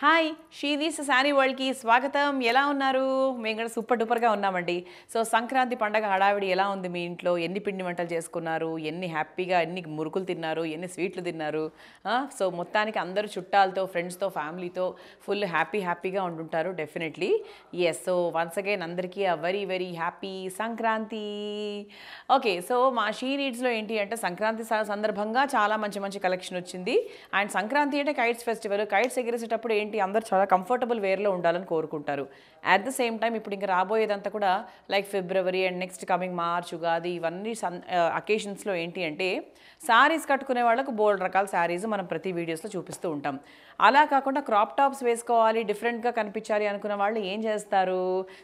hi షీదీస్ sari వరల్డ్కి స్వాగతం ఎలా ఉన్నారు మేము కూడా సూపర్ డూపర్గా ఉన్నామండి సో సంక్రాంతి పండగ హడావిడి ఎలా ఉంది మీ ఇంట్లో ఎన్ని పిండి వంటలు చేసుకున్నారు ఎన్ని హ్యాపీగా ఎన్ని మురుకులు తిన్నారు ఎన్ని స్వీట్లు తిన్నారు సో మొత్తానికి అందరూ చుట్టాలతో ఫ్రెండ్స్తో ఫ్యామిలీతో ఫుల్ హ్యాపీ హ్యాపీగా ఉంటుంటారు definitely yes so once again అందరికీ a very very happy Sankranti okay so మా షీ రీడ్స్లో ఏంటి అంటే సంక్రాంతి సందర్భంగా చాలా మంచి మంచి కలెక్షన్ వచ్చింది అండ్ సంక్రాంతి అంటే కైట్స్ ఫెస్టివల్ కైట్స్ ఎగిరేసేటప్పుడు ఏంటి అందరు చాలా కంఫర్టబుల్ వేర్లో ఉండాలని కోరుకుంటారు అట్ ద సేమ్ టైం ఇప్పుడు ఇంకా రాబోయేదంతా కూడా like February and next coming March Ugadi ఇవన్నీ సన్ అకేషన్స్లో ఏంటి అంటే శారీస్ కట్టుకునే వాళ్ళకు బోల్డ్ రకాల శారీస్ మనం ప్రతి వీడియోస్లో చూపిస్తూ ఉంటాం అలా కాకుండా క్రాప్ టాప్స్ వేసుకోవాలి డిఫరెంట్గా కనిపించాలి అనుకున్న వాళ్ళు ఏం చేస్తారు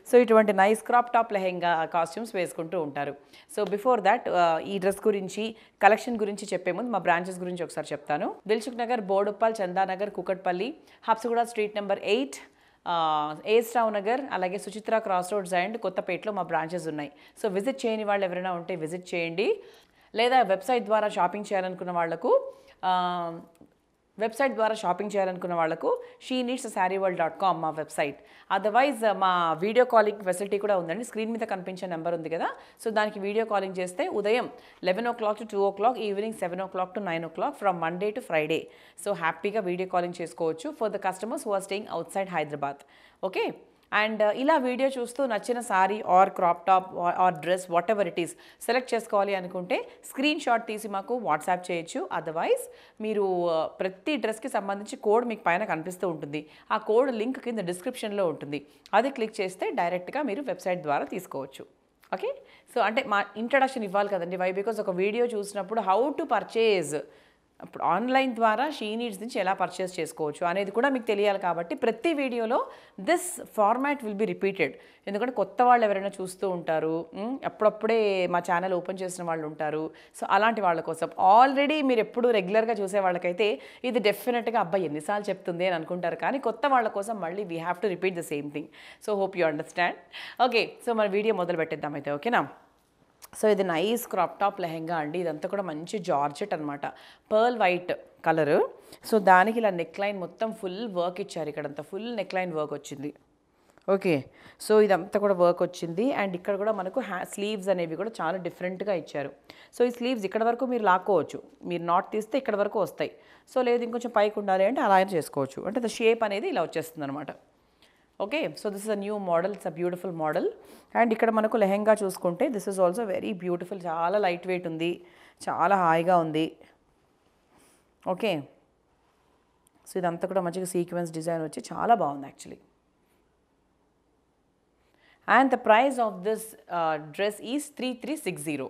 సో ఇటువంటి nice crop top lehenga costumes వేసుకుంటూ ఉంటారు సో బిఫోర్ దాట్ ఈ డ్రెస్ గురించి కలెక్షన్ గురించి చెప్పే ముందు మా బ్రాంచెస్ గురించి ఒకసారి చెప్తాను Dilsukh Nagar Boduppal Chandanagar Kukatpally Habsiguda street number eight A S Rao Nagar అలాగే సుచిత్ర క్రాస్ రోడ్స్ అండ్ కొత్తపేటలో మా బ్రాంచెస్ ఉన్నాయి సో విజిట్ చేయని వాళ్ళు ఎవరైనా ఉంటే విజిట్ చేయండి లేదా వెబ్సైట్ ద్వారా షాపింగ్ చేయాలనుకున్న వాళ్లకు వెబ్సైట్ ద్వారా షాపింగ్ చేయాలనుకున్న వాళ్లకు She Needs sari world dot com మా వెబ్సైట్ అదర్వైజ్ మా వీడియో కాలింగ్ ఫెసిలిటీ కూడా ఉందండి స్క్రీన్ మీద కనిపించే నెంబర్ ఉంది కదా సో దానికి వీడియో కాలింగ్ చేస్తే ఉదయం eleven o'clock to two o'clock evening seven o'clock to nine o'clock from Monday to Friday so హ్యాపీగా వీడియో కాలింగ్ చేసుకోవచ్చు for the customers who are staying outside Hyderabad okay and uh, ఇలా video చూస్తూ నచ్చిన sari or crop top or dress whatever it is select చేసుకోవాలి అనుకుంటే screen shot తీసి మాకు WhatsApp చేయొచ్చు అదర్వైజ్ మీరు uh, ప్రతి డ్రెస్కి సంబంధించి కోడ్ మీకు పైన కనిపిస్తూ ఉంటుంది ఆ కోడ్ లింక్ కింద డిస్క్రిప్షన్లో ఉంటుంది అది క్లిక్ చేస్తే డైరెక్ట్గా మీరు వెబ్సైట్ ద్వారా తీసుకోవచ్చు ఓకే సో అంటే మా ఇంట్రడక్షన్ ఇవ్వాలి కదండి వై బికాస్ ఒక వీడియో చూసినప్పుడు హౌ టు పర్చేజ్ అప్పుడు ఆన్లైన్ ద్వారా షీ నీడ్స్ నుంచి ఎలా పర్చేస్ చేసుకోవచ్చు అనేది కూడా మీకు తెలియాలి కాబట్టి ప్రతి వీడియోలో this format will be repeated ఎందుకంటే కొత్త వాళ్ళు ఎవరైనా చూస్తూ ఉంటారు అప్పుడప్పుడే మా ఛానల్ ఓపెన్ చేసిన వాళ్ళు ఉంటారు సో అలాంటి వాళ్ళ కోసం ఆల్రెడీ మీరు ఎప్పుడు రెగ్యులర్గా చూసే వాళ్ళకైతే ఇది డెఫినెట్గా అబ్బాయి ఎన్నిసార్లు చెప్తుంది అని అనుకుంటారు కానీ కొత్త వాళ్ళ కోసం మళ్ళీ we have to repeat the same thing so hope you understand okay so మన వీడియో మొదలు పెట్టేద్దాం అయితే ఓకేనా సో ఇది నైస్ క్రాప్ టాప్ లెహెంగా అండి ఇదంతా కూడా మంచి జార్జెట్ అనమాట పర్ల్ వైట్ కలరు సో దానికి ఇలా నెక్లైన్ మొత్తం ఫుల్ వర్క్ ఇచ్చారు ఇక్కడంతా ఫుల్ నెక్లైన్ వర్క్ వచ్చింది ఓకే సో ఇదంతా కూడా వర్క్ వచ్చింది అండ్ ఇక్కడ కూడా మనకు హ్యా స్లీవ్స్ అనేవి కూడా చాలా డిఫరెంట్గా ఇచ్చారు సో ఈ స్లీవ్స్ ఇక్కడ వరకు మీరు లాక్కోవచ్చు మీరు నాట్ తీస్తే ఇక్కడ వరకు వస్తాయి సో లేదు ఇంకొంచెం పైకి ఉండాలి అంటే అలా చేసుకోవచ్చు అంటే ద షేప్ అనేది ఇలా వచ్చేస్తుంది అనమాట okay so this is a new model it's a beautiful model and ఇక్కడ మనకు లెహెంగా చూసుకుంటే this is also very beautiful చాలా లైట్ వెయిట్ ఉంది చాలా హాయిగా ఉంది ఓకే సో ఇదంతా కూడా మంచిగా సీక్వెన్స్ డిజైన్ వచ్చి చాలా బాగుంది actually and the price of this dress is three three six zero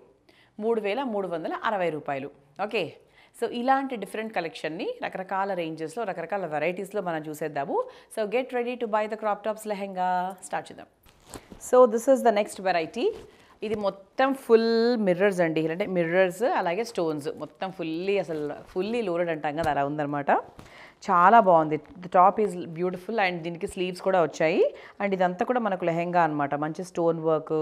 మూడు వేల మూడు వందల అరవై రూపాయలు ఓకే సో ఇలాంటి డిఫరెంట్ కలెక్షన్ని రకరకాల రేంజెస్లో రకరకాల వెరైటీస్లో మనం చూసేద్దాము so get ready to buy the crop tops lehenga start చేద్దాం so this is the next variety ఇది మొత్తం ఫుల్ మిర్రర్స్ అండి అంటే మిర్రర్స్ అలాగే స్టోన్స్ మొత్తం ఫుల్లీ అసలు ఫుల్లీ లోడెడ్ అంటాం కదా అలా ఉందన్నమాట చాలా బాగుంది టాప్ ఈజ్ బ్యూటిఫుల్ అండ్ దీనికి స్లీవ్స్ కూడా వచ్చాయి అండ్ ఇదంతా కూడా మనకు లెహెంగా అనమాట మంచి స్టోన్ వర్క్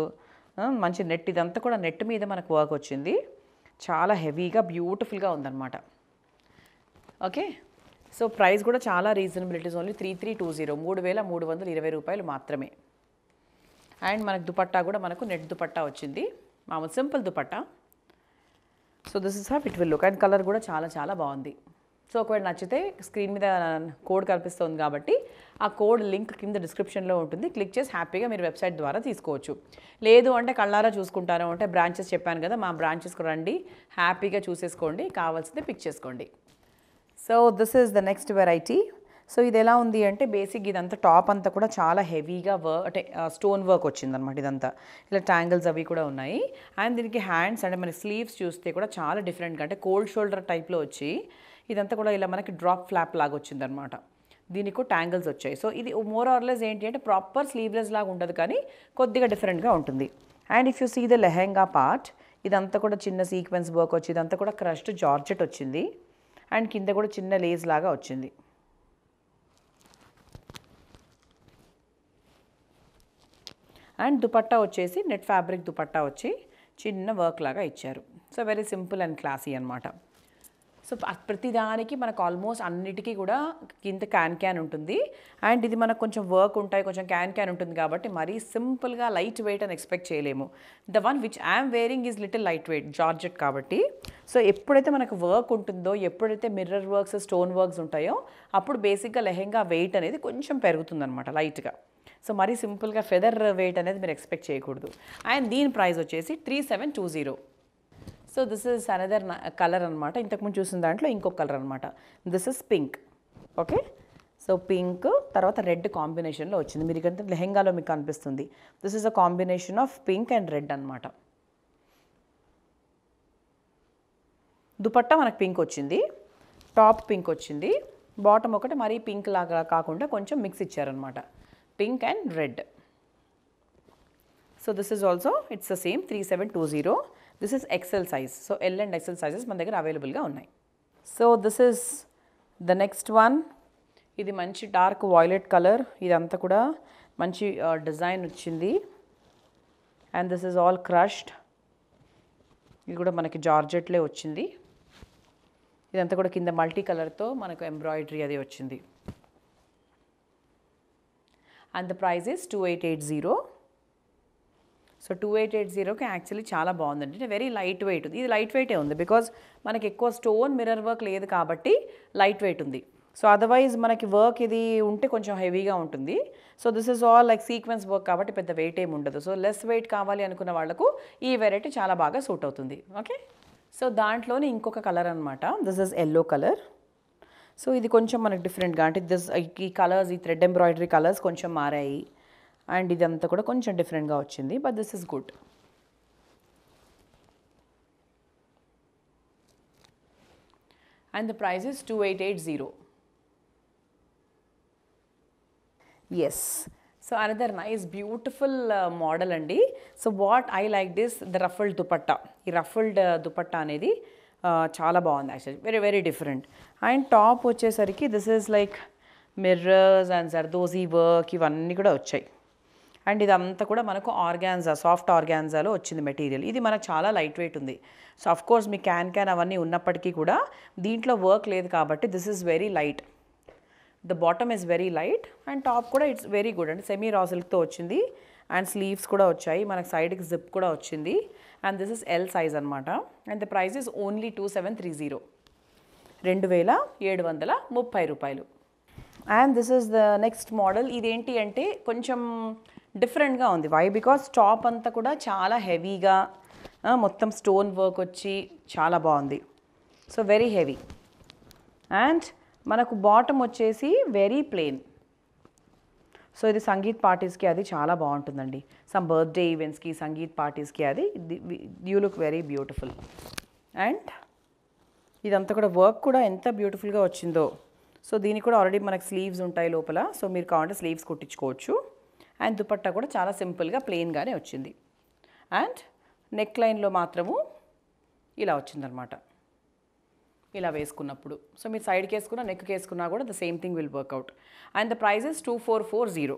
మంచి నెట్ ఇదంతా కూడా నెట్ మీద మనకు వర్క్ వచ్చింది చాలా హెవీగా బ్యూటిఫుల్గా ఉందన్నమాట ఓకే సో ప్రైస్ కూడా చాలా reasonable it only three three two zero మూడు వేల మూడు వందల ఇరవై రూపాయలు మాత్రమే అండ్ మనకు దుపట్టా కూడా మనకు నెట్ దుపట్టా వచ్చింది మామూలు simple dupatta so this is half it will look and colour కూడా చాలా చాలా బాగుంది సో ఒకవేళ నచ్చితే స్క్రీన్ మీద కోడ్ కనిపిస్తుంది కాబట్టి ఆ కోడ్ లింక్ కింద డిస్క్రిప్షన్లో ఉంటుంది క్లిక్ చేసి హ్యాపీగా మీరు వెబ్సైట్ ద్వారా తీసుకోవచ్చు లేదు అంటే కళ్ళారా చూసుకుంటాను అంటే బ్రాంచెస్ చెప్పాను కదా మా బ్రాంచెస్కి రండి హ్యాపీగా చూసేసుకోండి కావాల్సింది పిక్ చేసుకోండి so this is the next variety so ఇది ఎలా ఉంది అంటే బేసిక్ ఇదంతా టాప్ అంతా కూడా చాలా హెవీగా వర్క్ అంటే స్టోన్ వర్క్ వచ్చిందనమాట ఇదంతా ఇలా ట్యాంగిల్స్ అవి కూడా ఉన్నాయి అండ్ దీనికి హ్యాండ్స్ అంటే మన స్లీవ్స్ చూస్తే కూడా చాలా డిఫరెంట్గా అంటే కోల్డ్ షోల్డర్ టైప్లో వచ్చి ఇదంతా కూడా ఇలా మనకి డ్రాప్ ఫ్లాప్ లాగా వచ్చిందనమాట దీనికి ట్యాంగిల్స్ వచ్చాయి సో ఇది మోర్ ఆర్లెస్ ఏంటి అంటే ప్రాపర్ స్లీవ్లెస్ లాగా ఉండదు కానీ కొద్దిగా డిఫరెంట్గా ఉంటుంది and if you see the lehenga part ఇదంతా కూడా చిన్న సీక్వెన్స్ వర్క్ వచ్చి ఇదంతా కూడా క్రష్డ్ జార్జెట్ వచ్చింది అండ్ కింద కూడా చిన్న లేజ్ లాగా వచ్చింది అండ్ దుపట్టా వచ్చేసి నెట్ ఫ్యాబ్రిక్ దుపట్టా వచ్చి చిన్న వర్క్ లాగా ఇచ్చారు so very simple and classy అనమాట సో ప్రతిదానికి మనకు ఆల్మోస్ట్ అన్నిటికీ కూడా కింద క్యాన్ క్యాన్ ఉంటుంది అండ్ ఇది మనకు కొంచెం వర్క్ ఉంటాయి కొంచెం క్యాన్ క్యాన్ ఉంటుంది కాబట్టి మరీ సింపుల్గా లైట్ వెయిట్ అని ఎక్స్పెక్ట్ చేయలేము the one which I'm wearing is little light weight georgette కాబట్టి సో ఎప్పుడైతే మనకు వర్క్ ఉంటుందో ఎప్పుడైతే మిర్రర్ వర్క్స్ స్టోన్ వర్క్స్ ఉంటాయో అప్పుడు బేసిక్గా లెహెంగా వెయిట్ అనేది కొంచెం పెరుగుతుందన్నమాట లైట్గా సో మరీ సింపుల్గా ఫెదర్ వెయిట్ అనేది మీరు ఎక్స్పెక్ట్ చేయకూడదు అండ్ దీని ప్రైస్ వచ్చేసి three seven two zero so this is another colour అనమాట ఇంతకుముందు చూసిన దాంట్లో ఇంకొక కలర్ అనమాట this is pink okay so pink తర్వాత రెడ్ కాంబినేషన్లో వచ్చింది మీరు ఇక్కడ లెహెంగాలో మీకు కనిపిస్తుంది this is a combination of pink and red అనమాట దుపట్టా మనకు పింక్ వచ్చింది టాప్ పింక్ వచ్చింది బాటమ్ ఒకటి మరీ పింక్ లాగా కాకుండా కొంచెం మిక్స్ ఇచ్చారనమాట pink and red so this is also it's the same three seven two zero this is XL size so L and XL sizes మన దగ్గర అవైలబుల్గా ఉన్నాయి so this is the next one ఇది మంచి డార్క్ వాయిలెట్ కలర్ ఇదంతా కూడా మంచి design వచ్చింది and this is all crushed ఇది కూడా మనకి జార్జెట్లే వచ్చింది ఇదంతా కూడా కింద మల్టీ కలర్తో మనకు ఎంబ్రాయిడరీ అది వచ్చింది and the price is two eight eight zero so two eight eight జీరోకి యాక్చువల్లీ చాలా బాగుందండి అంటే వెరీ లైట్ వెయిట్ ఉంది ఇది లైట్ వెయిటే ఉంది బికాజ్ మనకి ఎక్కువ స్టోన్ మిర్రర్ వర్క్ లేదు కాబట్టి లైట్ వెయిట్ ఉంది సో అదర్వైజ్ మనకి వర్క్ ఇది ఉంటే కొంచెం హెవీగా ఉంటుంది so this is all like sequence work కాబట్టి పెద్ద వెయిట్ ఏమి ఉండదు సో లెస్ వెయిట్ కావాలి అనుకున్న వాళ్ళకు ఈ వెరైటీ చాలా బాగా సూట్ అవుతుంది ఓకే సో దాంట్లోనే ఇంకొక కలర్ అనమాట this is yellow colour so ఇది కొంచెం మనకు డిఫరెంట్గా అంటే దిస్ ఈ కలర్స్ ఈ థ్రెడ్ ఎంబ్రాయిడరీ కలర్స్ కొంచెం మారాయి అండ్ ఇదంతా కూడా కొంచెం డిఫరెంట్గా వచ్చింది but this is good and the price is two eight eight zero yes so another nice beautiful model అండి so what I like this the ruffled dupatta ఈ రఫల్డ్ దుపట్టా uh, అనేది uh, చాలా బాగుంది actually very very different and top వచ్చేసరికి this is like mirrors and zardozi work ఇవన్నీ కూడా వచ్చాయి and ఇదంతా కూడా మనకు ఆర్గాన్జా సాఫ్ట్ ఆర్గాన్జాలో వచ్చింది మెటీరియల్ ఇది మనకు చాలా లైట్ వెయిట్ ఉంది సో అఫ్ కోర్స్ మీ క్యాన్ క్యాన్ అవన్నీ ఉన్నప్పటికీ కూడా దీంట్లో వర్క్ లేదు కాబట్టి this is very light the bottom is very light and top కూడా it's very good and semi రాసిల్క్తో వచ్చింది అండ్ స్లీవ్స్ కూడా వచ్చాయి మనకు సైడ్కి జిప్ కూడా వచ్చింది and this is L size అనమాట and the price is only two seven three zero రెండు వేల ఏడు వందల ముప్పై రూపాయలు and this is the next model ఇదేంటి అంటే కొంచెం డిఫరెంట్గా ఉంది వై బికాస్ టాప్ అంతా కూడా చాలా హెవీగా మొత్తం స్టోన్ వర్క్ వచ్చి చాలా బాగుంది సో వెరీ హెవీ అండ్ మనకు బాటమ్ వచ్చేసి వెరీ ప్లెయిన్ సో ఇది సంగీత్ పార్టీస్కి అది చాలా బాగుంటుందండి సమ్ బర్త్డే ఈవెంట్స్కి సంగీత్ పార్టీస్కి అది you look very beautiful and ఇదంతా కూడా వర్క్ కూడా ఎంత బ్యూటిఫుల్గా వచ్చిందో సో దీనికి కూడా ఆల్రెడీ మనకు స్లీవ్స్ ఉంటాయి లోపల సో మీరు కావాలంటే స్లీవ్స్ కుట్టించుకోవచ్చు అండ్ దుపట్టా కూడా చాలా సింపుల్గా ప్లెయిన్గానే వచ్చింది అండ్ నెక్ లైన్లో మాత్రము ఇలా వచ్చిందనమాట ఇలా వేసుకున్నప్పుడు సో మీరు సైడ్కి వేసుకున్నా నెక్కి వేసుకున్నా కూడా the same thing will work out and the prices two four four zero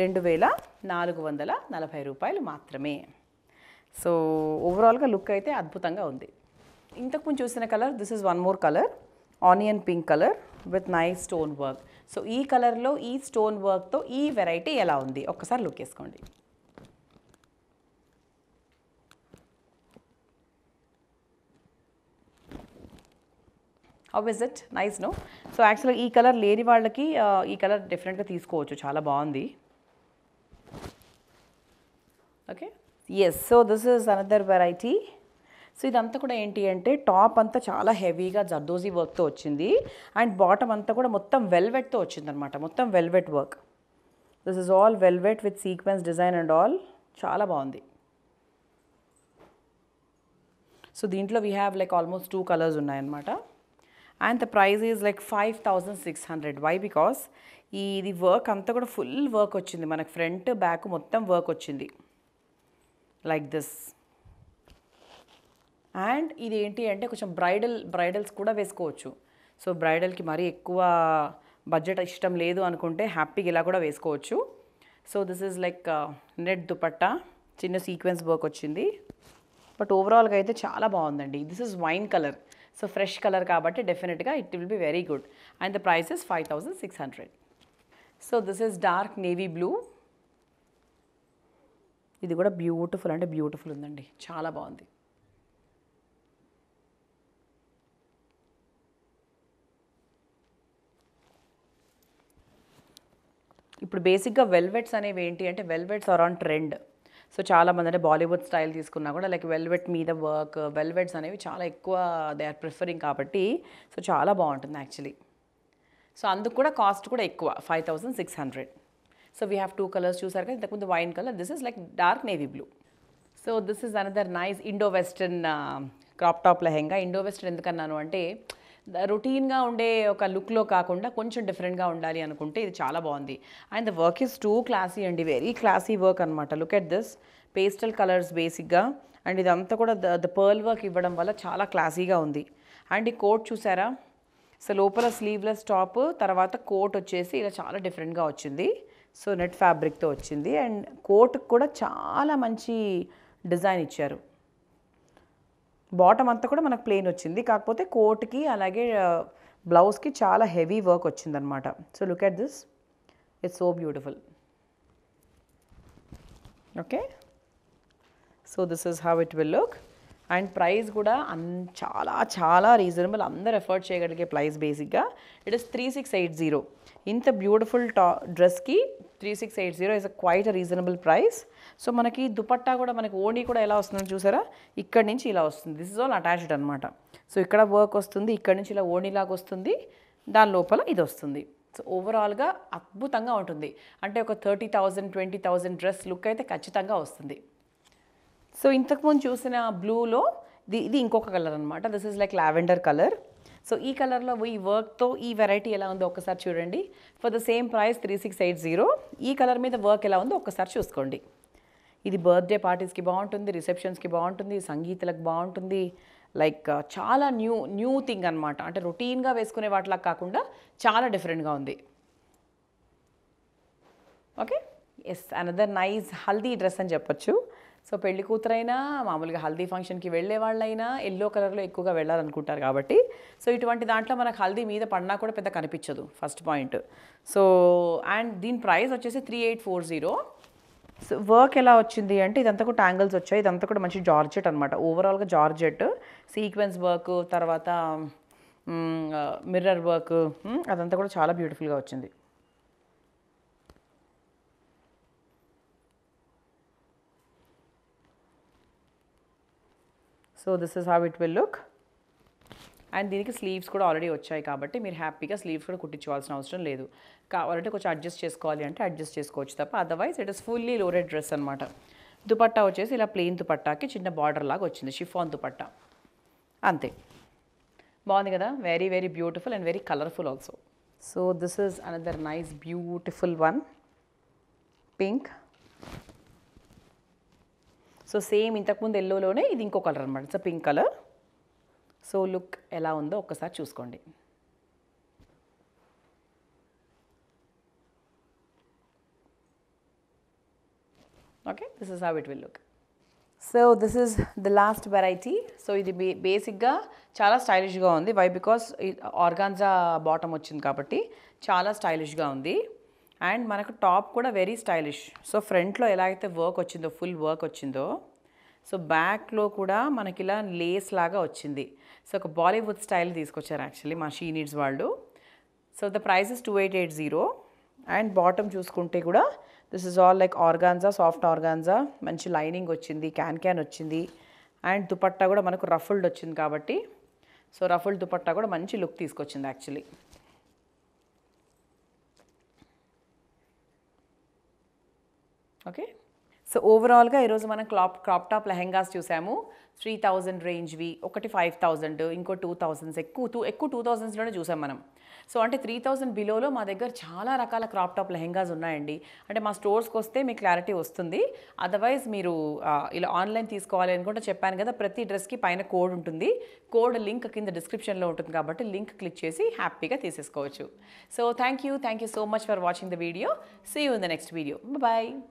రెండు వేల నాలుగు వందల నలభై రూపాయలు మాత్రమే సో ఓవరాల్గా లుక్ అయితే అద్భుతంగా ఉంది ఇంతకుముందు చూసిన colour this is one more colour onion pink colour with nice stone work so ఈ కలర్లో ఈ స్టోన్ వర్క్తో ఈ వెరైటీ ఎలా ఉంది ఒక్కసారి లుక్ వేసుకోండి how is it nice no so యాక్చువల్గా ఈ కలర్ లేని వాళ్ళకి ఈ కలర్ డెఫినెట్గా తీసుకోవచ్చు చాలా బాగుంది okay yes so this is another variety so ఇదంతా కూడా ఏంటి అంటే టాప్ అంతా చాలా హెవీగా జర్దోజీ వర్క్తో వచ్చింది అండ్ బాటమ్ అంతా కూడా మొత్తం వెల్వెట్తో వచ్చింది అనమాట మొత్తం velvet work this is all velvet with sequence design and all చాలా బాగుంది సో దీంట్లో we have like almost two colours ఉన్నాయన్నమాట and the price is like five thousand six hundred why because ఇది వర్క్ అంతా కూడా ఫుల్ వర్క్ వచ్చింది మనకు front back మొత్తం వర్క్ వచ్చింది లైక్ దిస్ అండ్ ఇది ఏంటి అంటే కొంచెం బ్రైడల్ బ్రైడల్స్ కూడా వేసుకోవచ్చు సో బ్రైడల్కి మరీ ఎక్కువ బడ్జెట్ ఇష్టం లేదు అనుకుంటే హ్యాపీగా ఇలా కూడా వేసుకోవచ్చు so this is like net dupatta చిన్న సీక్వెన్స్ వర్క్ వచ్చింది బట్ ఓవరాల్గా అయితే చాలా బాగుందండి this is wine colour so fresh colour కాబట్టి డెఫినెట్గా it will be very good and the price is five thousand six hundred so this is dark navy blue ఇది కూడా బ్యూటిఫుల్ అంటే బ్యూటిఫుల్ ఉందండి చాలా బాగుంది ఇప్పుడు బేసిక్గా వెల్వెట్స్ అనేవి ఏంటి అంటే velvets are on trend so చాలా మంది అంటే బాలీవుడ్ స్టైల్ తీసుకున్నా కూడా లైక్ వెల్వెట్ మీద వర్క్ వెల్వెట్స్ అనేవి చాలా ఎక్కువ దే ఆర్ ప్రిఫరింగ్ కాబట్టి సో చాలా బాగుంటుంది యాక్చువల్లీ సో అందుకు కూడా కాస్ట్ కూడా ఎక్కువ five thousand six hundred so we have two colours చూసారు కదా ఇంతకుముందు wine colour this is like dark navy blue so this is another nice Indo western crop top lehenga Indo western ఎందుకన్నాను అంటే రొటీన్గా ఉండే ఒక లుక్లో కాకుండా కొంచెం డిఫరెంట్గా ఉండాలి అనుకుంటే ఇది చాలా బాగుంది and the work is too classy అండి వెరీ క్లాసీ వర్క్ అనమాట look at this pastel colours బేసిక్గా అండ్ ఇదంతా కూడా ద ద పర్ల్ వర్క్ ఇవ్వడం వల్ల చాలా క్లాసీగా ఉంది అండ్ ఈ కోట్ చూసారా సో లోపల స్లీవ్లెస్ టాప్ తర్వాత కోట్ వచ్చేసి ఇలా చాలా డిఫరెంట్గా వచ్చింది సో నెట్ ఫ్యాబ్రిక్తో వచ్చింది అండ్ కోట్కి కూడా చాలా మంచి డిజైన్ ఇచ్చారు బాటమ్ అంతా కూడా మనకు ప్లెయిన్ వచ్చింది కాకపోతే కోట్కి అలాగే బ్లౌజ్కి చాలా హెవీ వర్క్ వచ్చిందనమాట so look at this it's so beautiful okay so this is how it will look and price కూడా అన్ చాలా చాలా రీజనబుల్ అందరు ఎఫర్ట్ చేయగలిగే ప్రైస్ బేసిక్గా it is three six eight zero ఇంత బ్యూటిఫుల్ టా డ్రెస్కి three six eight zero is quite reasonable price so మనకి దుపట్టా కూడా మనకి ఓణీ కూడా ఎలా వస్తుందో చూసారా ఇక్కడ నుంచి ఇలా వస్తుంది దిస్ ఇస్ ఆల్ అటాచ్డ్ అనమాట సో ఇక్కడ వర్క్ వస్తుంది ఇక్కడ నుంచి ఇలా ఓణీలాగా వస్తుంది దాని లోపల ఇది వస్తుంది సో ఓవరాల్గా అద్భుతంగా ఉంటుంది అంటే ఒక thirty thousand twenty thousand dress look అయితే ఖచ్చితంగా వస్తుంది సో ఇంతకుముందు చూసిన బ్లూలో ఇది ఇంకొక కలర్ అనమాట this is like lavender colour so ఈ కలర్లో ఈ వర్క్తో ఈ వెరైటీ ఎలా ఉందో ఒకసారి చూడండి for the same price three six eight zero ఈ కలర్ మీద వర్క్ ఎలా ఉందో ఒకసారి చూసుకోండి ఇది బర్త్డే పార్టీస్కి బాగుంటుంది రిసెప్షన్స్కి బాగుంటుంది సంగీతలకు బాగుంటుంది లైక్ uh, చాలా న్యూ న్యూ థింగ్ అనమాట అంటే రొటీన్గా వేసుకునే వాటిలా కాకుండా చాలా డిఫరెంట్గా ఉంది okay yes another nice haldi dress అని చెప్పొచ్చు సో పెళ్లి కూతురైనా మామూలుగా హల్దీ ఫంక్షన్కి వెళ్ళే వాళ్ళైనా ఎల్లో కలర్లో ఎక్కువగా వెళ్ళాలనుకుంటారు కాబట్టి సో ఇటువంటి దాంట్లో మనకు హల్దీ మీద పడినా కూడా పెద్ద కనిపించదు ఫస్ట్ పాయింట్ సో అండ్ దీని ప్రైస్ వచ్చేసి three eight four zero so work ఎలా వచ్చింది అంటే ఇదంతా కూడా ట్యాంగిల్స్ వచ్చాయి ఇదంతా కూడా మంచి జార్జెట్ అనమాట ఓవరాల్గా జార్జెట్ సీక్వెన్స్ వర్క్ తర్వాత మిర్రర్ వర్క్ అదంతా కూడా చాలా బ్యూటిఫుల్గా వచ్చింది so this is how it will look and దీనికి స్లీవ్స్ కూడా ఆల్రెడీ వచ్చాయి కాబట్టి మీరు హ్యాపీగా స్లీవ్స్ కూడా కుట్టించుకోవాల్సిన అవసరం లేదు కావాలంటే కొంచెం అడ్జస్ట్ చేసుకోవాలి అంటే అడ్జస్ట్ చేసుకోవచ్చు తప్ప otherwise it is fully loaded dress అనమాట దుపట్టా వచ్చేసి ఇలా ప్లెయిన్ దుపట్టాకి చిన్న బార్డర్ లాగా వచ్చింది షిఫాన్ దుపట్టా అంతే బాగుంది కదా very very beautiful and very colourful also so this is another nice beautiful one pink so same ఇంతకుముందు ఎల్లోలోనే ఇది ఇంకో కలర్ అనమాట so pink colour so look ఎలా ఉందో ఒక్కసారి చూసుకోండి okay this is how it will look so this is the last variety so ఇది బే బేసిక్గా చాలా స్టైలిష్గా ఉంది వై బికాస్ ఆర్గాన్జా బాటమ్ వచ్చింది కాబట్టి చాలా స్టైలిష్గా ఉంది అండ్ మనకు టాప్ కూడా వెరీ స్టైలిష్ సో ఫ్రంట్లో ఎలా అయితే వర్క్ వచ్చిందో ఫుల్ వర్క్ వచ్చిందో సో బ్యాక్లో కూడా మనకి ఇలా లేస్ లాగా వచ్చింది సో ఒక బాలీవుడ్ స్టైల్ తీసుకొచ్చారు యాక్చువల్లీ మా షీనిడ్స్ వాళ్ళు so the price is two eight eight zero and bottom చూసుకుంటే కూడా this is all like organza soft organza మంచి లైనింగ్ వచ్చింది క్యాన్ క్యాన్ వచ్చింది అండ్ దుపట్టా కూడా మనకు రఫుల్డ్ వచ్చింది కాబట్టి సో రఫుల్డ్ దుపట్టా కూడా మంచి లుక్ తీసుకొచ్చింది యాక్చువల్లీ ఓకే సో ఓవరాల్గా ఈరోజు మనం క్లాప్ క్రాప్ టాప్ లెహెంగాస్ చూసాము త్రీ థౌజండ్ రేంజ్వి ఒకటి ఫైవ్ థౌజండ్ ఇంకో టూ థౌజండ్స్ ఎక్కువ టూ ఎక్కువ టూ థౌజండ్స్లోనే చూసాం మనం సో అంటే త్రీ థౌజండ్ బిలోలో మా దగ్గర చాలా రకాల క్రాప్ టాప్ లెహెంగాస్ ఉన్నాయండి అంటే మా స్టోర్స్కి వస్తే మీకు క్లారిటీ వస్తుంది అదర్వైజ్ మీరు ఇలా ఆన్లైన్ తీసుకోవాలి అనుకుంటే చెప్పాను కదా ప్రతి డ్రెస్కి పైన కోడ్ ఉంటుంది కోడ్ లింక్ కింద డిస్క్రిప్షన్లో ఉంటుంది కాబట్టి లింక్ క్లిక్ చేసి హ్యాపీగా తీసేసుకోవచ్చు so thank you thank you so much for watching the video see you in the next video bye